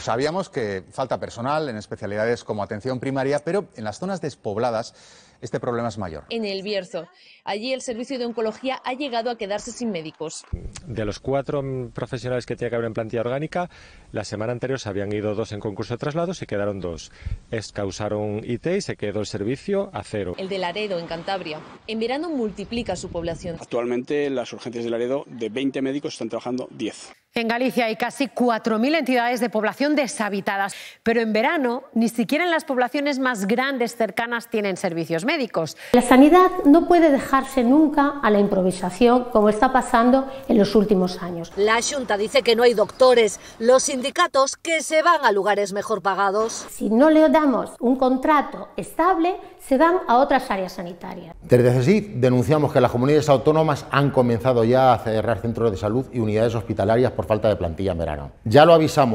sabíamos que falta personal en especialidades como atención primaria, pero en las zonas despobladas este problema es mayor. En el Bierzo. Allí el servicio de oncología ha llegado a quedarse sin médicos. De los cuatro mm, profesionales que tenía que haber en plantilla orgánica, la semana anterior se habían ido dos en concurso de traslado, y quedaron dos. Es, causaron IT y se quedó el servicio a cero. El de Laredo, en Cantabria. En verano multiplica su población. Actualmente las urgencias de Laredo, de 20 médicos, están trabajando 10. En Galicia hay casi 4.000 entidades de población deshabitadas, pero en verano ni siquiera en las poblaciones más grandes cercanas tienen servicios médicos médicos. La sanidad no puede dejarse nunca a la improvisación como está pasando en los últimos años. La Junta dice que no hay doctores, los sindicatos que se van a lugares mejor pagados. Si no le damos un contrato estable, se van a otras áreas sanitarias. Desde así denunciamos que las comunidades autónomas han comenzado ya a cerrar centros de salud y unidades hospitalarias por falta de plantilla en verano. Ya lo avisamos